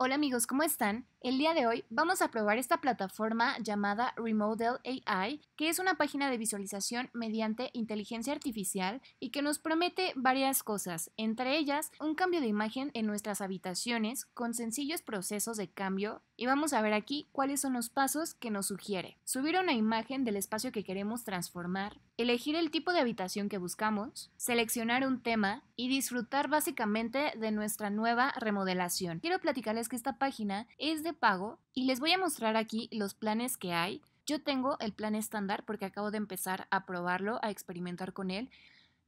Hola amigos, ¿cómo están? El día de hoy vamos a probar esta plataforma llamada Remodel AI, que es una página de visualización mediante inteligencia artificial y que nos promete varias cosas, entre ellas un cambio de imagen en nuestras habitaciones con sencillos procesos de cambio y vamos a ver aquí cuáles son los pasos que nos sugiere. Subir una imagen del espacio que queremos transformar, elegir el tipo de habitación que buscamos, seleccionar un tema y disfrutar básicamente de nuestra nueva remodelación. Quiero platicarles que esta página es de pago y les voy a mostrar aquí los planes que hay. Yo tengo el plan estándar porque acabo de empezar a probarlo, a experimentar con él.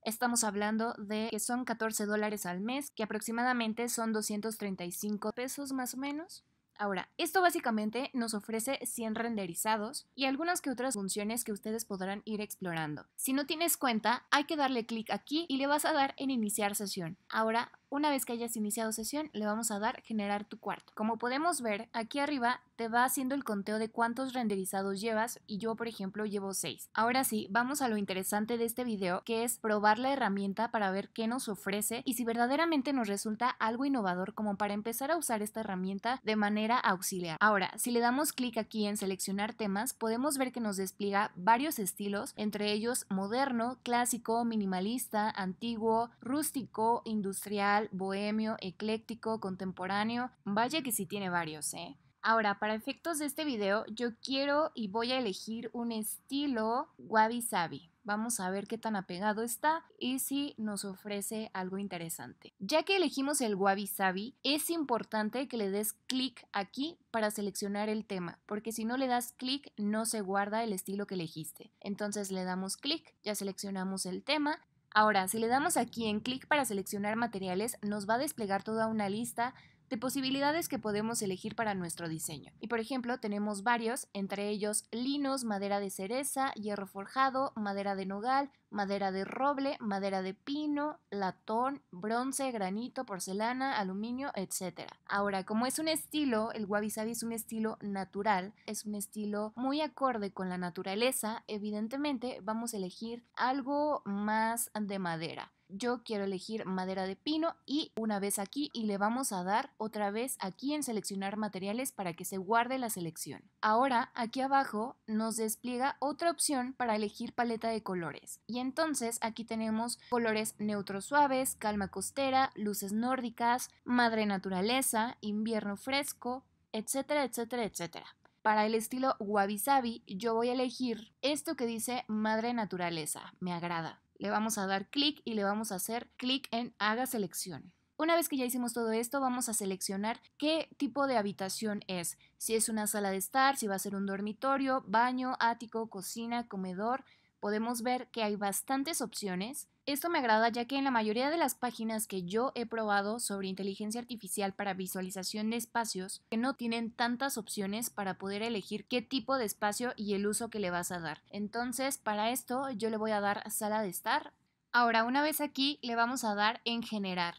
Estamos hablando de que son 14 dólares al mes, que aproximadamente son 235 pesos más o menos. Ahora, esto básicamente nos ofrece 100 renderizados y algunas que otras funciones que ustedes podrán ir explorando. Si no tienes cuenta, hay que darle clic aquí y le vas a dar en iniciar sesión. Ahora una vez que hayas iniciado sesión, le vamos a dar generar tu cuarto. Como podemos ver, aquí arriba te va haciendo el conteo de cuántos renderizados llevas y yo, por ejemplo, llevo 6. Ahora sí, vamos a lo interesante de este video, que es probar la herramienta para ver qué nos ofrece y si verdaderamente nos resulta algo innovador como para empezar a usar esta herramienta de manera auxiliar. Ahora, si le damos clic aquí en seleccionar temas, podemos ver que nos despliega varios estilos, entre ellos moderno, clásico, minimalista, antiguo, rústico, industrial, bohemio, ecléctico, contemporáneo. Vaya que sí tiene varios, ¿eh? Ahora, para efectos de este video, yo quiero y voy a elegir un estilo wabi sabi. Vamos a ver qué tan apegado está y si nos ofrece algo interesante. Ya que elegimos el Wabi Sabi, es importante que le des clic aquí para seleccionar el tema, porque si no le das clic no se guarda el estilo que elegiste. Entonces le damos clic, ya seleccionamos el tema Ahora, si le damos aquí en clic para seleccionar materiales, nos va a desplegar toda una lista de posibilidades que podemos elegir para nuestro diseño. Y por ejemplo, tenemos varios, entre ellos linos, madera de cereza, hierro forjado, madera de nogal, madera de roble, madera de pino, latón, bronce, granito, porcelana, aluminio, etc. Ahora, como es un estilo, el wabi sabi es un estilo natural, es un estilo muy acorde con la naturaleza, evidentemente vamos a elegir algo más de madera. Yo quiero elegir madera de pino y una vez aquí y le vamos a dar otra vez aquí en seleccionar materiales para que se guarde la selección. Ahora aquí abajo nos despliega otra opción para elegir paleta de colores y entonces aquí tenemos colores neutros suaves, calma costera, luces nórdicas, madre naturaleza, invierno fresco, etcétera, etcétera, etcétera. Para el estilo wabi yo voy a elegir esto que dice madre naturaleza, me agrada. Le vamos a dar clic y le vamos a hacer clic en haga selección. Una vez que ya hicimos todo esto, vamos a seleccionar qué tipo de habitación es. Si es una sala de estar, si va a ser un dormitorio, baño, ático, cocina, comedor, podemos ver que hay bastantes opciones. Esto me agrada ya que en la mayoría de las páginas que yo he probado sobre inteligencia artificial para visualización de espacios, que no tienen tantas opciones para poder elegir qué tipo de espacio y el uso que le vas a dar. Entonces, para esto yo le voy a dar sala de estar. Ahora, una vez aquí, le vamos a dar en generar.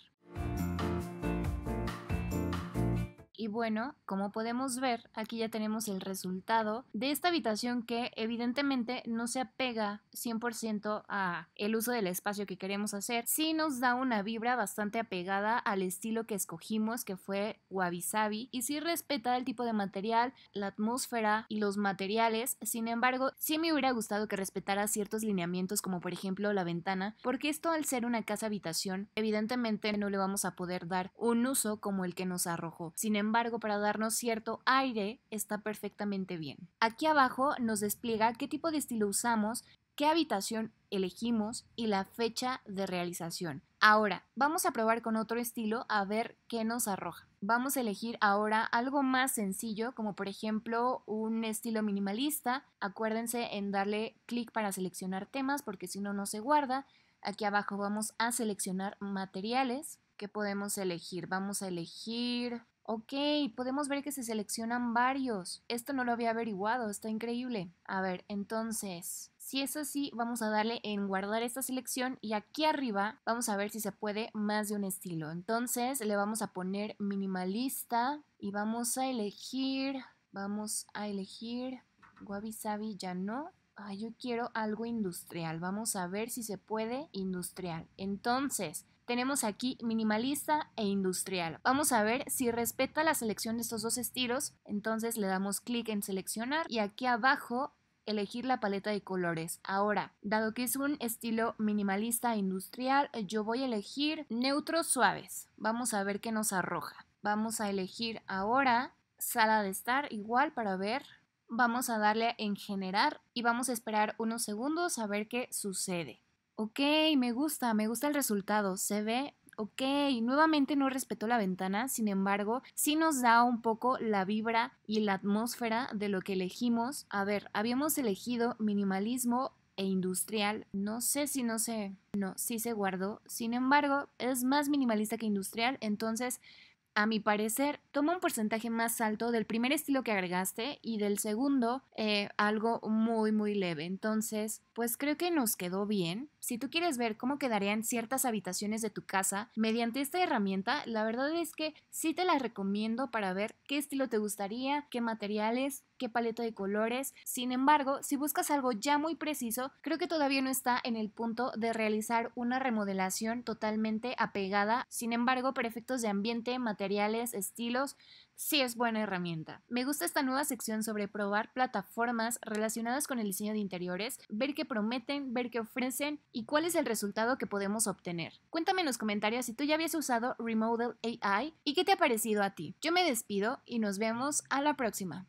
Y bueno, como podemos ver, aquí ya tenemos el resultado de esta habitación que evidentemente no se apega 100% a el uso del espacio que queremos hacer. Sí nos da una vibra bastante apegada al estilo que escogimos, que fue Wabi Sabi, y sí respeta el tipo de material, la atmósfera y los materiales. Sin embargo, sí me hubiera gustado que respetara ciertos lineamientos, como por ejemplo la ventana, porque esto al ser una casa habitación, evidentemente no le vamos a poder dar un uso como el que nos arrojó. Sin embargo, embargo, para darnos cierto aire, está perfectamente bien. Aquí abajo nos despliega qué tipo de estilo usamos, qué habitación elegimos y la fecha de realización. Ahora, vamos a probar con otro estilo a ver qué nos arroja. Vamos a elegir ahora algo más sencillo, como por ejemplo un estilo minimalista. Acuérdense en darle clic para seleccionar temas porque si no, no se guarda. Aquí abajo vamos a seleccionar materiales que podemos elegir. Vamos a elegir Ok, podemos ver que se seleccionan varios. Esto no lo había averiguado, está increíble. A ver, entonces, si es así, vamos a darle en guardar esta selección y aquí arriba vamos a ver si se puede más de un estilo. Entonces le vamos a poner minimalista y vamos a elegir, vamos a elegir wabi sabi ya no yo quiero algo industrial, vamos a ver si se puede industrial. Entonces, tenemos aquí minimalista e industrial. Vamos a ver si respeta la selección de estos dos estilos. Entonces le damos clic en seleccionar y aquí abajo elegir la paleta de colores. Ahora, dado que es un estilo minimalista e industrial, yo voy a elegir neutros suaves. Vamos a ver qué nos arroja. Vamos a elegir ahora sala de estar igual para ver vamos a darle en generar y vamos a esperar unos segundos a ver qué sucede. Ok, me gusta, me gusta el resultado, se ve ok, nuevamente no respetó la ventana, sin embargo, sí nos da un poco la vibra y la atmósfera de lo que elegimos. A ver, habíamos elegido minimalismo e industrial, no sé si no se... no, sí se guardó, sin embargo, es más minimalista que industrial, entonces a mi parecer, toma un porcentaje más alto del primer estilo que agregaste y del segundo eh, algo muy, muy leve. Entonces, pues creo que nos quedó bien. Si tú quieres ver cómo quedarían ciertas habitaciones de tu casa mediante esta herramienta, la verdad es que sí te la recomiendo para ver qué estilo te gustaría, qué materiales, qué paleta de colores. Sin embargo, si buscas algo ya muy preciso, creo que todavía no está en el punto de realizar una remodelación totalmente apegada. Sin embargo, para efectos de ambiente, materiales, estilos, sí es buena herramienta. Me gusta esta nueva sección sobre probar plataformas relacionadas con el diseño de interiores, ver qué prometen, ver qué ofrecen y cuál es el resultado que podemos obtener. Cuéntame en los comentarios si tú ya habías usado Remodel AI y qué te ha parecido a ti. Yo me despido y nos vemos a la próxima.